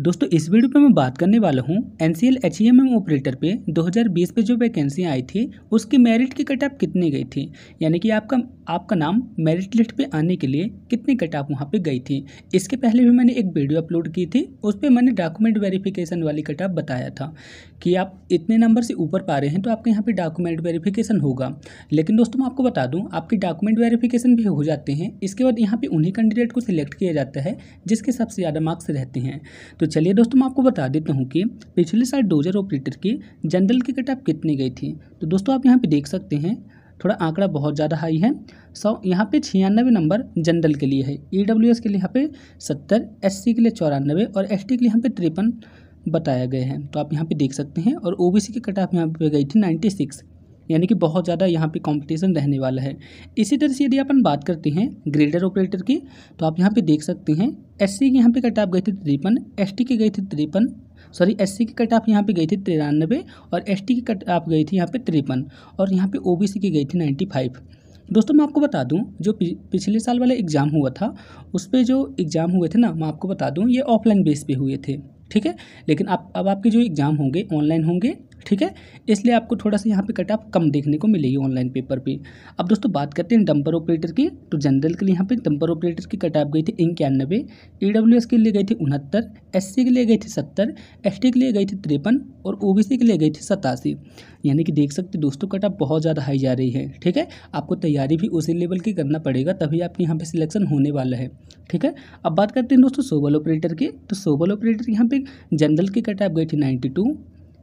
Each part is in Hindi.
दोस्तों इस वीडियो पे मैं बात करने वाला हूँ N C L H E M M operator पे 2020 पे जो वैकेंसी आई थी उसकी मेरिट की कटाप कितनी गई थी यानी कि आपका आपका नाम मेरिट लिस्ट पे आने के लिए कितनी कटाप वहाँ पे गई थी इसके पहले भी मैंने एक वीडियो अपलोड की थी उस पर मैंने डॉक्यूमेंट वेरीफिकेशन वाली कटाप बताया था कि आप इतने नंबर से ऊपर पा रहे हैं तो आपके यहाँ पर डॉक्यूमेंट वेरीफिकेशन होगा लेकिन दोस्तों मैं आपको बता दूँ आपके डॉक्यूमेंट वेरीफिकेशन भी हो जाते हैं इसके बाद यहाँ पर उन्हीं कैंडिडेट को सिलेक्ट किया जाता है जिसके सबसे ज़्यादा मार्क्स रहते हैं तो तो चलिए दोस्तों मैं आपको बता देता हूँ कि पिछले साल डोजर ऑपरेटर की जनरल की कटाप कितनी गई थी तो दोस्तों आप यहाँ पर देख सकते हैं थोड़ा आंकड़ा बहुत ज़्यादा हाई है सौ यहाँ पे छियानवे नंबर जनरल के लिए है ई e के लिए यहाँ पे सत्तर एस के लिए चौरानबे और एस के लिए यहाँ पे तिरपन बताया गया है तो आप यहाँ पे देख सकते हैं और ओ बी सी की कट यहाँ पे गई थी नाइन्टी सिक्स यानी कि बहुत ज़्यादा यहाँ पे कंपटीशन रहने वाला है इसी तरह से यदि अपन बात करते हैं ग्रेडर ऑपरेटर की तो आप यहाँ पे देख सकते हैं एस सी के यहाँ पे कट आप गए थे तिरपन एस टी के गए थे तिरपन सॉरी एस सी की कट आप यहाँ पे गई थी तिरानबे और एस टी की कट आप गई थी यहाँ पे तिरपन और यहाँ पे ओ बी सी की गई थी नाइन्टी फाइव दोस्तों मैं आपको बता दूं जो पिछले साल वाला एग्ज़ाम हुआ था उस पर जो एग्ज़ाम हुए थे ना मैं आपको बता दूं ये ऑफलाइन बेस पे हुए थे ठीक है लेकिन आप अब आपके जो एग्ज़ाम होंगे ऑनलाइन होंगे ठीक है इसलिए आपको थोड़ा सा यहाँ पे कट कम देखने को मिलेगी ऑनलाइन पेपर पे अब दोस्तों बात करते हैं डंपर ऑपरेटर की तो जनरल के लिए यहाँ पे डंपर ऑपरेटर की कट आप गई थी इक्यानबे ई के लिए गई थी उनहत्तर एस के लिए गई थी सत्तर एस के लिए गई थी तिरपन और ओ के लिए गई थी सतासी यानी कि देख सकते दोस्तों कट आप बहुत ज़्यादा हाई जा रही है ठीक है आपको तैयारी भी उसी लेवल की करना पड़ेगा तभी आपके यहाँ पर सिलेक्शन होने वाला है ठीक है अब बात करते हैं दोस्तों सोबल ऑपरेटर की तो सोबल ऑपरेटर यहाँ पे जनरल की कट आप गई थी नाइन्टी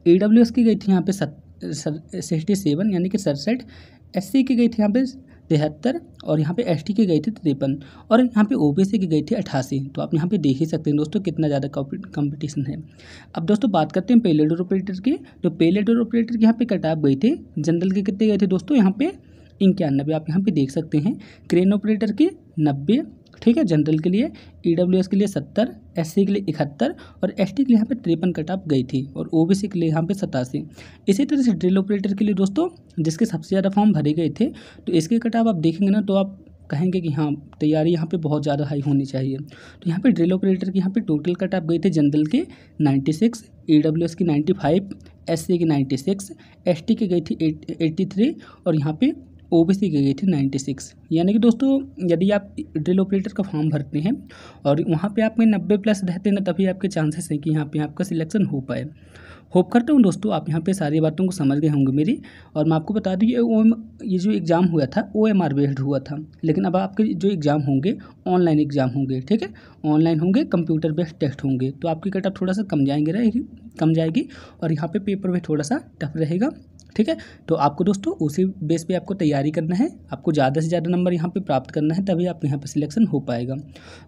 ई डब्ल्यू एस की गई थी यहाँ पे सिक्सटी सेवन यानी कि सड़सठ एस सी की गई थी यहाँ पे तिहत्तर और यहाँ पे एस टी की गई थी तिरपन और यहाँ पे ओ बी सी की गई थी अट्ठासी तो आप यहाँ पे देख ही सकते हैं दोस्तों कितना ज़्यादा कंपटीशन है अब दोस्तों बात करते हैं डोर ऑपरेटर की तो डोर ऑपरेटर की यहाँ पे कट गई थी जनरल के कितने गए थे दोस्तों यहाँ पे इक्यानबे आप यहाँ पे देख सकते हैं क्रेन ऑपरेटर की नब्बे ठीक है जनरल के लिए ई e के लिए सत्तर एस के लिए इकहत्तर और एस के लिए यहाँ पे तिरपन कट ऑफ गई थी और ओ के लिए यहाँ पे सतासी इसी तरह से ड्रिल ऑपरेटर के लिए दोस्तों जिसके सबसे ज़्यादा फॉर्म भरे गए थे तो इसके कट ऑफ आप देखेंगे ना तो आप कहेंगे कि हाँ तैयारी यहाँ पे बहुत ज़्यादा हाई होनी चाहिए तो यहाँ पे ड्रिल ऑपरेटर की यहाँ पे टोटल कट ऑफ गए थे जनरल के 96 एस e की नाइन्टी एस सी की एस टी की गई थी थ्री और यहाँ पे ओबीसी की गई थी 96 यानी कि दोस्तों यदि आप ड्रिल ऑपरेटर का फॉर्म भरते हैं और वहाँ पे आपके 90 प्लस रहते हैं ना तभी आपके चांसेस हैं कि यहाँ पे आपका सिलेक्शन हो पाए होप करता हूँ दोस्तों आप यहाँ पे सारी बातों को समझ गए होंगे मेरी और मैं आपको बता दूँ ये ओ ये जो एग्ज़ाम हुआ था ओ एम आर बेस्ड हुआ था लेकिन अब आपके जो एग्ज़ाम होंगे ऑनलाइन एग्ज़ाम होंगे ठीक है ऑनलाइन होंगे कंप्यूटर बेस्ड टेस्ट होंगे तो आपकी कट थोड़ा सा कम जाएंगे रहेगी कम जाएगी और यहाँ पे पेपर भी थोड़ा सा टफ रहेगा ठीक है तो आपको दोस्तों उसी बेस पे आपको तैयारी करना है आपको ज़्यादा से ज़्यादा नंबर यहाँ पे प्राप्त करना है तभी आप यहाँ पे सिलेक्शन हो पाएगा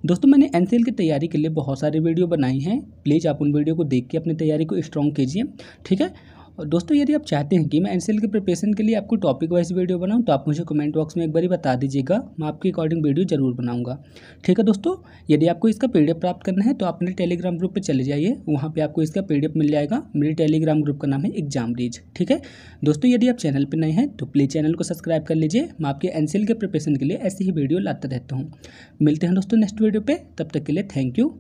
दोस्तों मैंने एन की तैयारी के लिए बहुत सारी वीडियो बनाई हैं प्लीज़ आप उन वीडियो को देख के अपनी तैयारी को स्ट्रॉन्ग कीजिए ठीक है और दोस्तों यदि आप चाहते हैं कि मैं एन के प्रिपरेशन के लिए आपको टॉपिक वाइज वीडियो बनाऊँ तो आप मुझे कमेंट बॉक्स में एक बार बता दीजिएगा मैं आपके अकॉर्डिंग वीडियो जरूर बनाऊँगा ठीक है दोस्तों यदि आपको इसका पी प्राप्त करना है तो आप मेरे टेलीग्राम ग्रुप पर चले जाइए वहाँ पर आपको इसका पी मिल जाएगा मेरे टेलीग्राम ग्रुप का नाम है एग्जाम रीज ठीक है दोस्तों यदि आप चैनल पर नए हैं तो प्लीज़ चैनल को सब्सक्राइब कर लीजिए मैं आपके एन के प्रिपरेशन के लिए ऐसी ही वीडियो लाता रहता हूँ मिलते हैं दोस्तों नेक्स्ट वीडियो पर तब तक के लिए थैंक यू